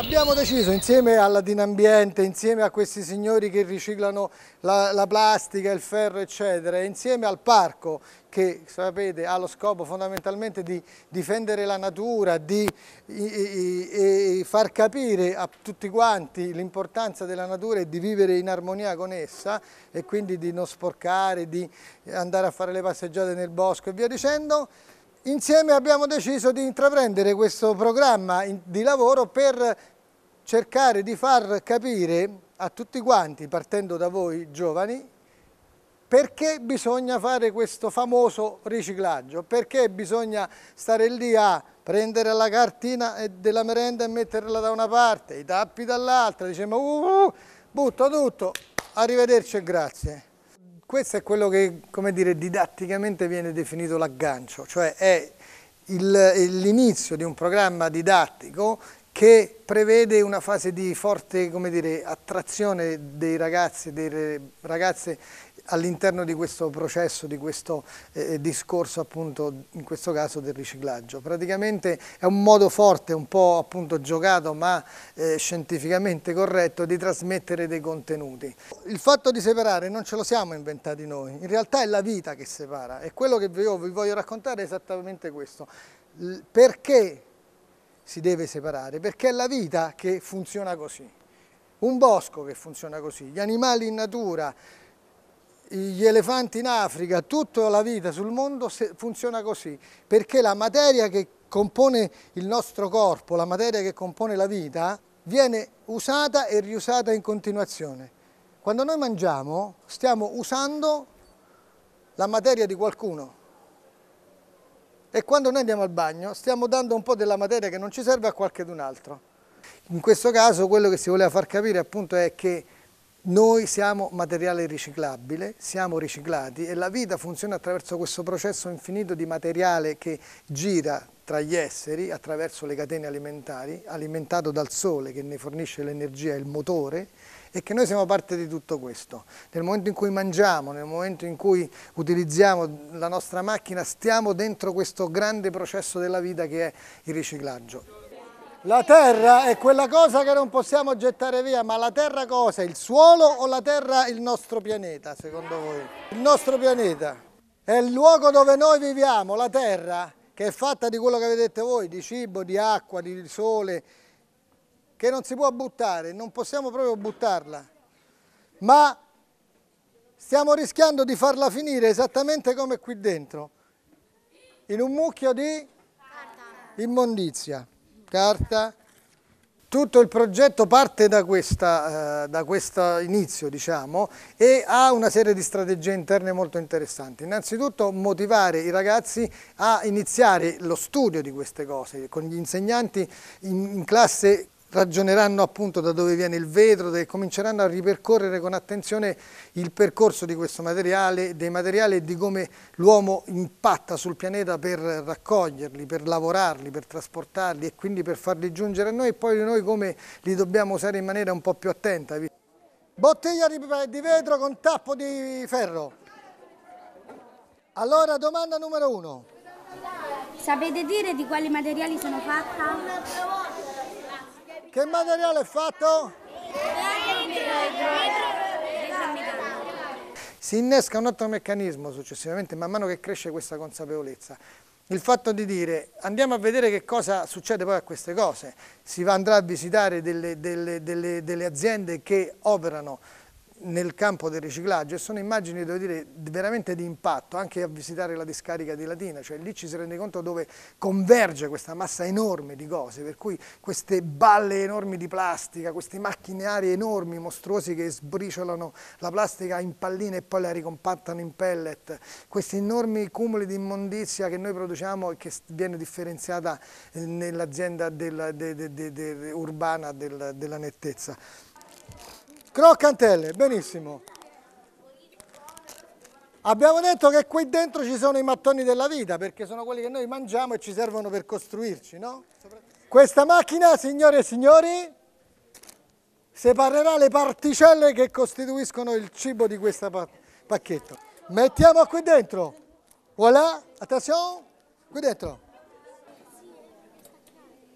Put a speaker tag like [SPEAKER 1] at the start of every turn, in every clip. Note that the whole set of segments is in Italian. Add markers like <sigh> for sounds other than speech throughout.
[SPEAKER 1] Abbiamo deciso insieme alla Dinambiente, insieme a questi signori che riciclano la, la plastica, il ferro eccetera, insieme al parco che sapete ha lo scopo fondamentalmente di difendere la natura, di e, e far capire a tutti quanti l'importanza della natura e di vivere in armonia con essa e quindi di non sporcare, di andare a fare le passeggiate nel bosco e via dicendo. Insieme abbiamo deciso di intraprendere questo programma di lavoro per cercare di far capire a tutti quanti, partendo da voi giovani, perché bisogna fare questo famoso riciclaggio, perché bisogna stare lì a prendere la cartina della merenda e metterla da una parte, i tappi dall'altra, diciamo uh, uh, uh, butto tutto, arrivederci e grazie. Questo è quello che, come dire, didatticamente viene definito l'aggancio, cioè è l'inizio di un programma didattico che prevede una fase di forte dire, attrazione dei ragazzi e delle ragazze all'interno di questo processo, di questo eh, eh, discorso appunto in questo caso del riciclaggio. Praticamente è un modo forte, un po' appunto giocato ma eh, scientificamente corretto di trasmettere dei contenuti. Il fatto di separare non ce lo siamo inventati noi, in realtà è la vita che separa e quello che io vi voglio raccontare è esattamente questo. L perché si deve separare, perché è la vita che funziona così, un bosco che funziona così, gli animali in natura, gli elefanti in Africa, tutta la vita sul mondo funziona così, perché la materia che compone il nostro corpo, la materia che compone la vita, viene usata e riusata in continuazione. Quando noi mangiamo stiamo usando la materia di qualcuno, e quando noi andiamo al bagno stiamo dando un po' della materia che non ci serve a qualcun altro. In questo caso quello che si voleva far capire appunto è che noi siamo materiale riciclabile, siamo riciclati e la vita funziona attraverso questo processo infinito di materiale che gira tra gli esseri attraverso le catene alimentari, alimentato dal sole che ne fornisce l'energia, il motore, e che noi siamo parte di tutto questo. Nel momento in cui mangiamo, nel momento in cui utilizziamo la nostra macchina, stiamo dentro questo grande processo della vita che è il riciclaggio. La terra è quella cosa che non possiamo gettare via, ma la terra cosa? Il suolo o la terra il nostro pianeta, secondo voi? Il nostro pianeta è il luogo dove noi viviamo, la terra che è fatta di quello che vedete voi, di cibo, di acqua, di sole, che non si può buttare, non possiamo proprio buttarla, ma stiamo rischiando di farla finire esattamente come qui dentro, in un mucchio di immondizia, carta, tutto il progetto parte da, questa, eh, da questo inizio diciamo, e ha una serie di strategie interne molto interessanti. Innanzitutto motivare i ragazzi a iniziare lo studio di queste cose, con gli insegnanti in classe ragioneranno appunto da dove viene il vetro, e cominceranno a ripercorrere con attenzione il percorso di questo materiale, dei materiali e di come l'uomo impatta sul pianeta per raccoglierli, per lavorarli, per trasportarli e quindi per farli giungere a noi e poi noi come li dobbiamo usare in maniera un po' più attenta. Bottiglia di vetro con tappo di ferro. Allora domanda numero uno. Sapete dire di quali materiali sono fatta? Che materiale è fatto? Si innesca un altro meccanismo successivamente, man mano che cresce questa consapevolezza. Il fatto di dire andiamo a vedere che cosa succede poi a queste cose. Si andrà a visitare delle, delle, delle, delle aziende che operano nel campo del riciclaggio e sono immagini, devo dire, veramente di impatto, anche a visitare la discarica di Latina, cioè lì ci si rende conto dove converge questa massa enorme di cose, per cui queste balle enormi di plastica, questi macchinari enormi, mostruosi che sbriciolano la plastica in palline e poi la ricompattano in pellet, questi enormi cumuli di immondizia che noi produciamo e che viene differenziata eh, nell'azienda de, de, de, urbana della nettezza. Croccantelle, benissimo. Abbiamo detto che qui dentro ci sono i mattoni della vita, perché sono quelli che noi mangiamo e ci servono per costruirci, no? Questa macchina, signore e signori, separerà le particelle che costituiscono il cibo di questo pacchetto. Mettiamo qui dentro. Voilà, attenzione, qui dentro.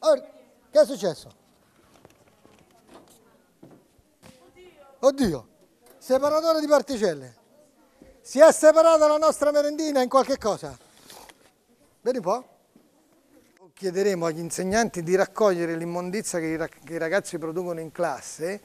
[SPEAKER 1] Or, che è successo? Oddio, separatore di particelle. Si è separata la nostra merendina in qualche cosa. Vedi un po'. Chiederemo agli insegnanti di raccogliere l'immondizia che i ragazzi producono in classe.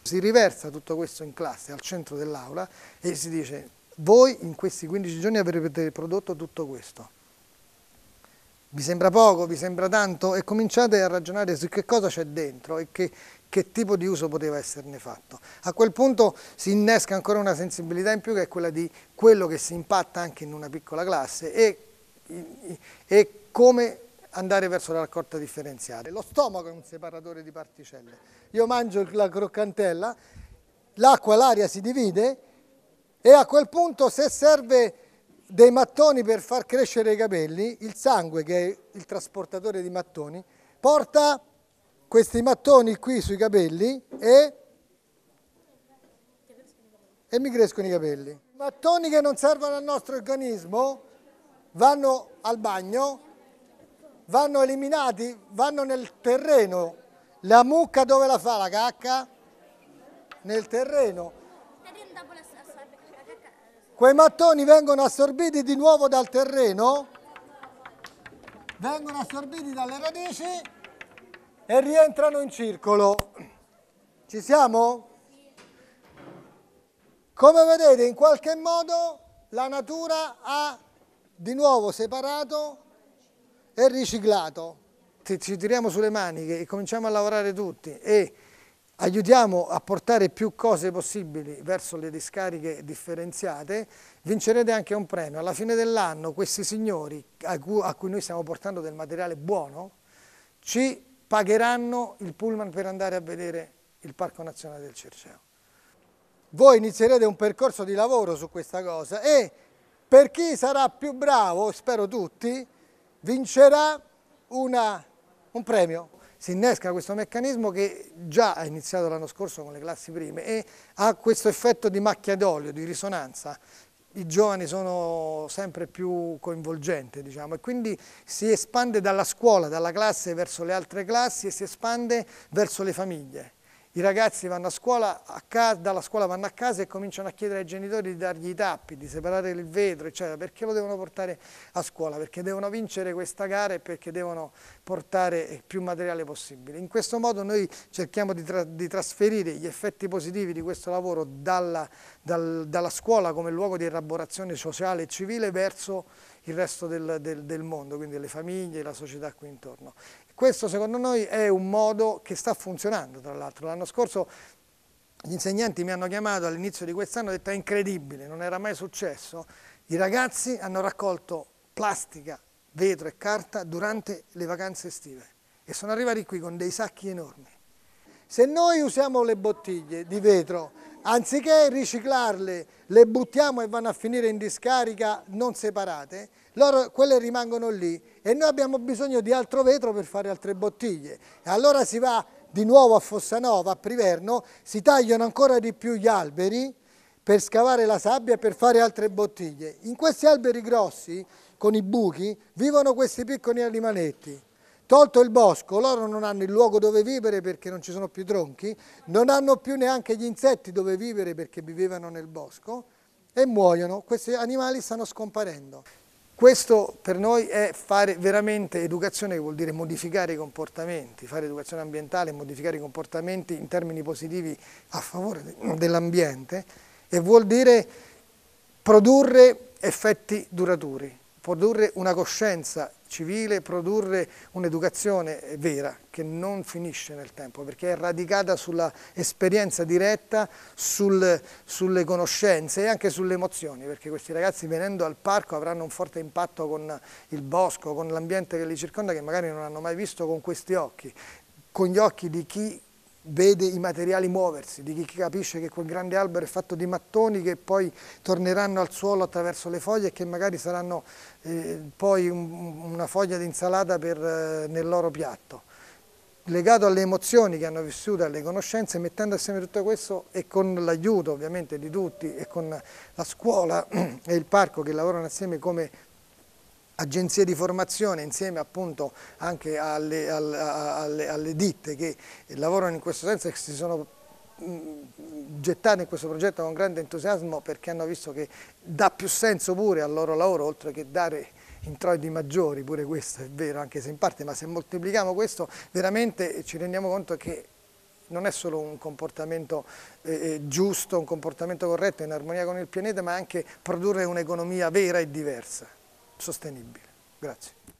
[SPEAKER 1] Si riversa tutto questo in classe, al centro dell'aula, e si dice voi in questi 15 giorni avrete prodotto tutto questo. Vi sembra poco, vi sembra tanto? E cominciate a ragionare su che cosa c'è dentro e che che tipo di uso poteva esserne fatto. A quel punto si innesca ancora una sensibilità in più che è quella di quello che si impatta anche in una piccola classe e, e come andare verso la raccolta differenziata. Lo stomaco è un separatore di particelle. Io mangio la croccantella, l'acqua, l'aria si divide e a quel punto se serve dei mattoni per far crescere i capelli, il sangue che è il trasportatore di mattoni porta questi mattoni qui sui capelli e, e mi crescono i capelli. I mattoni che non servono al nostro organismo vanno al bagno, vanno eliminati, vanno nel terreno. La mucca dove la fa la cacca? Nel terreno. Quei mattoni vengono assorbiti di nuovo dal terreno, vengono assorbiti dalle radici e rientrano in circolo. Ci siamo? Come vedete in qualche modo la natura ha di nuovo separato e riciclato. Ci tiriamo sulle maniche e cominciamo a lavorare tutti e aiutiamo a portare più cose possibili verso le discariche differenziate, vincerete anche un premio. Alla fine dell'anno questi signori a cui, noi stiamo portando del materiale buono ci pagheranno il pullman per andare a vedere il Parco Nazionale del Circeo. Voi inizierete un percorso di lavoro su questa cosa e per chi sarà più bravo, spero tutti, vincerà una, un premio. Si innesca questo meccanismo che già è iniziato l'anno scorso con le classi prime e ha questo effetto di macchia d'olio, di risonanza i giovani sono sempre più coinvolgenti diciamo, e quindi si espande dalla scuola, dalla classe verso le altre classi e si espande verso le famiglie. I ragazzi vanno a scuola, a casa, dalla scuola vanno a casa e cominciano a chiedere ai genitori di dargli i tappi, di separare il vetro, eccetera. Perché lo devono portare a scuola? Perché devono vincere questa gara e perché devono portare più materiale possibile. In questo modo noi cerchiamo di, tra di trasferire gli effetti positivi di questo lavoro dalla, dal, dalla scuola come luogo di elaborazione sociale e civile verso il resto del, del, del, mondo, quindi le famiglie, la società qui intorno. Questo secondo noi è un modo che sta funzionando, tra l'altro. L'anno scorso gli insegnanti mi hanno chiamato all'inizio di quest'anno e hanno detto è incredibile, non era mai successo. I ragazzi hanno raccolto plastica, vetro e carta durante le vacanze estive e sono arrivati qui con dei sacchi enormi. Se noi usiamo le bottiglie di vetro, anziché riciclarle, le buttiamo e vanno a finire in discarica non separate, loro, quelle rimangono lì e noi abbiamo bisogno di altro vetro per fare altre bottiglie. E allora si va di nuovo a Fossanova, a Priverno, si tagliano ancora di più gli alberi per scavare la sabbia e per fare altre bottiglie. In questi alberi grossi, con i buchi, vivono questi piccoli animaletti. Tolto il bosco, loro non hanno il luogo dove vivere perché non ci sono più tronchi, non hanno più neanche gli insetti dove vivere perché vivevano nel bosco e muoiono. Questi animali stanno scomparendo. Questo per noi è fare veramente educazione che vuol dire modificare i comportamenti, fare educazione ambientale, modificare i comportamenti in termini positivi a favore dell'ambiente e vuol dire produrre effetti duraturi, produrre una coscienza civile, produrre un'educazione vera che non finisce nel tempo perché è radicata sulla esperienza diretta, sul, sulle conoscenze e anche sulle emozioni perché questi ragazzi venendo al parco avranno un forte impatto con il bosco, con l'ambiente che li circonda che magari non hanno mai visto con questi occhi con gli occhi di chi vede i materiali muoversi, di chi capisce che quel grande albero è fatto di mattoni che poi torneranno al suolo attraverso le foglie e che magari saranno eh, poi un, una foglia di insalata per, eh, nel loro piatto. Legato alle emozioni che hanno vissuto, alle conoscenze, mettendo assieme tutto questo e con l'aiuto ovviamente di tutti e con la scuola <clears throat> e il parco che lavorano assieme come agenzie di formazione insieme appunto anche alle, alle, alle ditte che lavorano in questo senso e che si sono mm, gettate in questo progetto con grande entusiasmo perché hanno visto che dà più senso pure al loro lavoro oltre che dare introiti maggiori, pure questo è vero anche se in parte, ma se moltiplichiamo questo veramente ci rendiamo conto che non è solo un comportamento eh, eh giusto, un comportamento corretto in armonia con il pianeta, ma anche produrre un'economia vera e diversa sostenibile. Grazie.